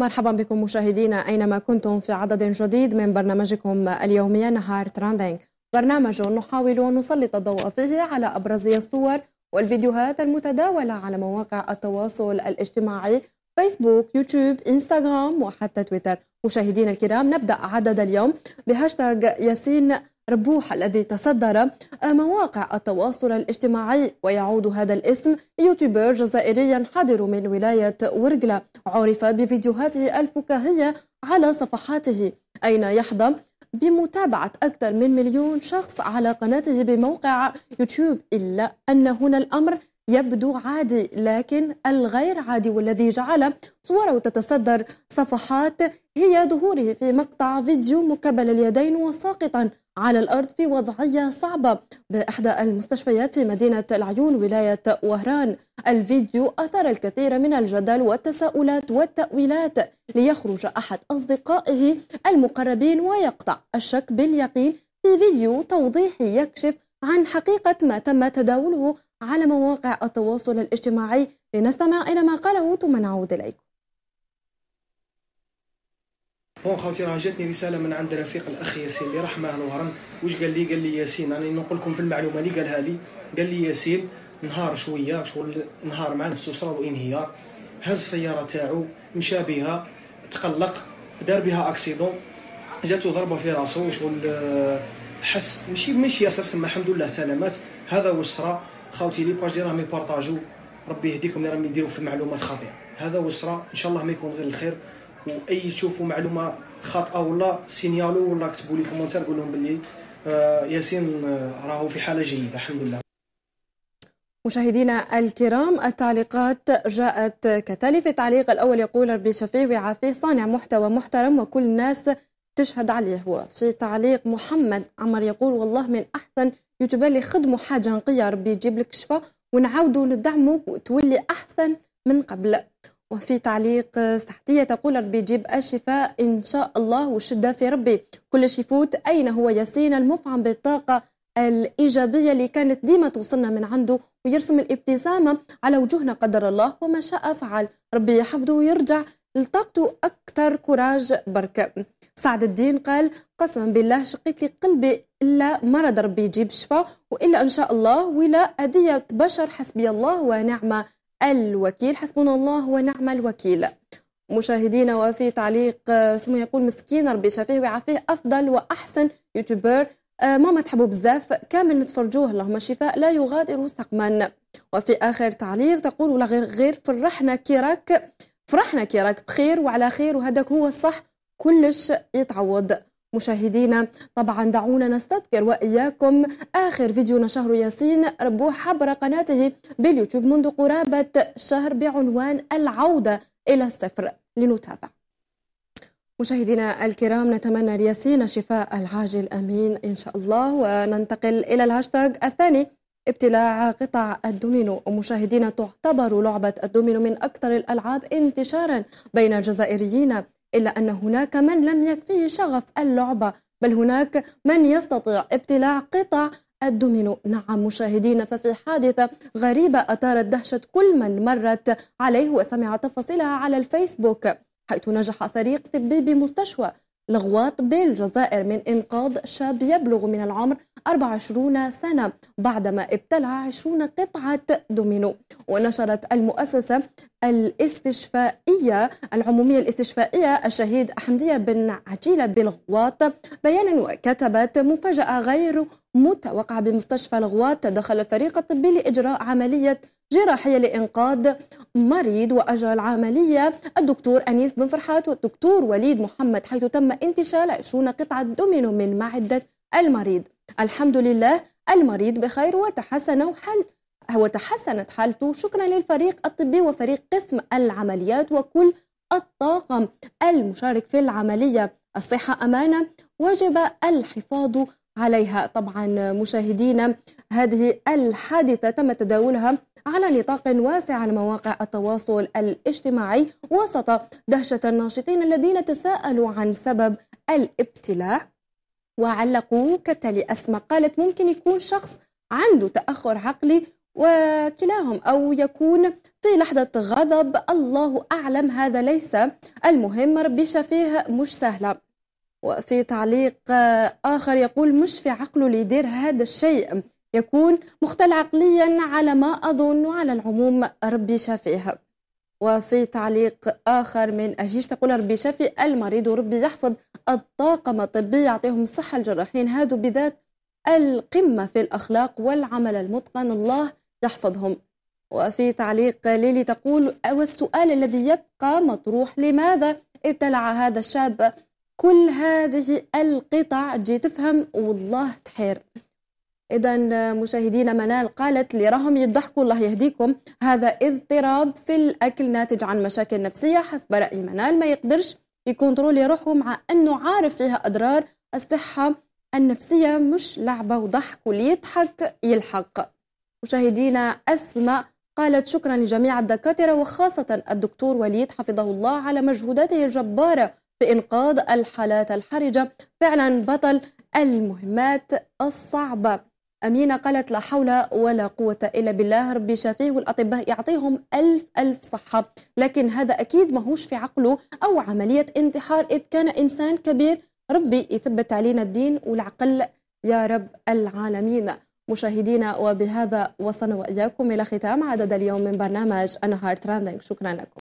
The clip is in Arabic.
مرحبا بكم مشاهدينا أينما كنتم في عدد جديد من برنامجكم اليومي نهار تراندينج برنامج نحاول أن نسلط الضوء فيه على أبرز الصور والفيديوهات المتداولة على مواقع التواصل الاجتماعي فيسبوك يوتيوب إنستغرام وحتى تويتر مشاهدينا الكرام نبدأ عدد اليوم بهاشتاغ ياسين ربوح الذي تصدر آه، مواقع التواصل الاجتماعي ويعود هذا الاسم يوتيوبر جزائري حاضر من ولاية ورقلة عرف بفيديوهاته الفكاهية على صفحاته أين يحظى بمتابعة أكثر من مليون شخص على قناته بموقع يوتيوب إلا أن هنا الأمر يبدو عادي لكن الغير عادي والذي جعل صوره تتصدر صفحات هي ظهوره في مقطع فيديو مكبل اليدين وساقطا على الأرض في وضعية صعبة بإحدى المستشفيات في مدينة العيون ولاية وهران الفيديو أثار الكثير من الجدل والتساؤلات والتأويلات ليخرج أحد أصدقائه المقربين ويقطع الشك باليقين في فيديو توضيحي يكشف عن حقيقة ما تم تداوله على مواقع التواصل الاجتماعي لنستمع إلى ما قاله ثم نعود إليكم بون خوتي راه جاتني رساله من عند رفيق الاخ ياسين اللي رحمه معاه واش قال لي قال لي ياسين انا نقول لكم في المعلومه اللي قالها لي قال لي ياسين نهار شويه شغل نهار مع نفسه صار انهيار هز السياره تاعو مشى بها تقلق دار بها اكسيدون جاتو ضربه في راسو شغل آه، حس ماشي ماشي ياسر سما الحمد لله سلامات هذا واش صرا خاوتي لي باج ديالهم يبارطاجو ربي يهديكم اللي راهم يديروا في معلومات خاطئه هذا وصرا ان شاء الله ما يكون غير الخير واي تشوفوا معلومه خاطئه ولا سينيالو ولا كتبوا لي كومونتير قول لهم باللي آه، ياسين آه، راهو في حاله جيده الحمد لله مشاهدينا الكرام التعليقات جاءت كتالي في التعليق الأول يقول ربي شفيه ويعافيه صانع محتوى محترم وكل الناس تشهد عليه وفي تعليق محمد عمر يقول والله من أحسن يتبالي خدموا حاجه نقيه ربي يجيب لك شفاء ونعاودوا ندعموك وتولي احسن من قبل وفي تعليق صحتية تقول ربي يجيب الشفاء إن شاء الله وشدة في ربي كل يفوت أين هو ياسين المفعم بالطاقة الإيجابية اللي كانت ديما توصلنا من عنده ويرسم الابتسامة على وجوهنا قدر الله وما شاء فعل ربي يحفظه ويرجع التقطوا أكثر كوراج برك سعد الدين قال قسما بالله شقيت لي قلبي إلا مرض ربي يجيب شفاء وإلا إن شاء الله ولا أدية بشر حسبي الله ونعم الوكيل حسبنا الله ونعم الوكيل مشاهدينا وفي تعليق سمو يقول مسكين ربي شافيه ويعافيه أفضل وأحسن يوتيوبر آه، ماما تحبوا بزاف كامل نتفرجوه اللهم شفاء لا يغادر سقما وفي آخر تعليق تقول ولا غير غير فرحنا كي راك فرحنا كي راك بخير وعلى خير وهذاك هو الصح كلش يتعوض مشاهدينا طبعا دعونا نستذكر وإياكم آخر فيديو نشره ياسين ربوه عبر قناته باليوتيوب منذ قرابة شهر بعنوان العودة إلى الصفر لنتابع مشاهدينا الكرام نتمنى لياسين الشفاء العاجل أمين إن شاء الله وننتقل إلى الهاشتاج الثاني ابتلاع قطع الدومينو ومشاهدينا تعتبر لعبة الدومينو من أكثر الألعاب انتشارا بين الجزائريين إلا أن هناك من لم يكفيه شغف اللعبة بل هناك من يستطيع ابتلاع قطع الدومينو نعم مشاهدينا ففي حادثة غريبة أثارت دهشة كل من مرت عليه وسمع تفاصيلها على الفيسبوك حيث نجح فريق طبي بمستشفى لغواط بالجزائر من إنقاذ شاب يبلغ من العمر 24 سنة بعدما ابتلع 20 قطعة دومينو ونشرت المؤسسة الاستشفائية العمومية الاستشفائية الشهيد أحمدية بن عجيلة بالغواط بيانا وكتبت مفاجأة غير متوقعة بمستشفى الغواط تدخل الفريق الطبي لإجراء عملية جراحية لإنقاذ مريض وأجرى العملية الدكتور أنيس بن فرحات والدكتور وليد محمد حيث تم انتشال 20 قطعة دومينو من معدة المريض الحمد لله المريض بخير وتحسن وحل تحسنت حالته شكرا للفريق الطبي وفريق قسم العمليات وكل الطاقم المشارك في العملية الصحة أمانة وجب الحفاظ عليها طبعا مشاهدينا هذه الحادثة تم تداولها على نطاق واسع على مواقع التواصل الاجتماعي وسط دهشة الناشطين الذين تساءلوا عن سبب الابتلاع وعلقوا كالتالي أسماء قالت ممكن يكون شخص عنده تأخر عقلي وكلاهم أو يكون في لحظة غضب الله أعلم هذا ليس المهم ربي شفيه مش سهلة وفي تعليق آخر يقول مش في عقله اللي هذا الشيء يكون مختل عقليا على ما أظن وعلى العموم ربي شفيه وفي تعليق آخر من أجيش تقول ربي شافي المريض وربي يحفظ الطاقم الطبي يعطيهم الصحة الجراحين هادو بذات القمة في الأخلاق والعمل المتقن الله يحفظهم وفي تعليق ليلي تقول والسؤال الذي يبقى مطروح لماذا ابتلع هذا الشاب كل هذه القطع تجي تفهم والله تحير إذا آه، مشاهدينا منال قالت لي راهم يضحكوا الله يهديكم هذا اضطراب في الأكل ناتج عن مشاكل نفسية حسب رأي منال ما يقدرش يكونترولي روحه مع أنه عارف فيها أضرار الصحة النفسية مش لعبة وضحك واللي يضحك يلحق مشاهدينا أسماء قالت شكرا لجميع الدكاترة وخاصة الدكتور وليد حفظه الله على مجهوداته الجبارة في إنقاذ الحالات الحرجة فعلا بطل المهمات الصعبة أمينة قالت لا حول ولا قوة إلا بالله ربي شافيه والأطباء يعطيهم ألف ألف صحة لكن هذا أكيد ماهوش في عقله أو عملية انتحار إذ كان إنسان كبير ربي يثبت علينا الدين والعقل يا رب العالمين مشاهدينا وبهذا وصلنا وإياكم إلى ختام عدد اليوم من برنامج أنهار تراندينج شكرا لكم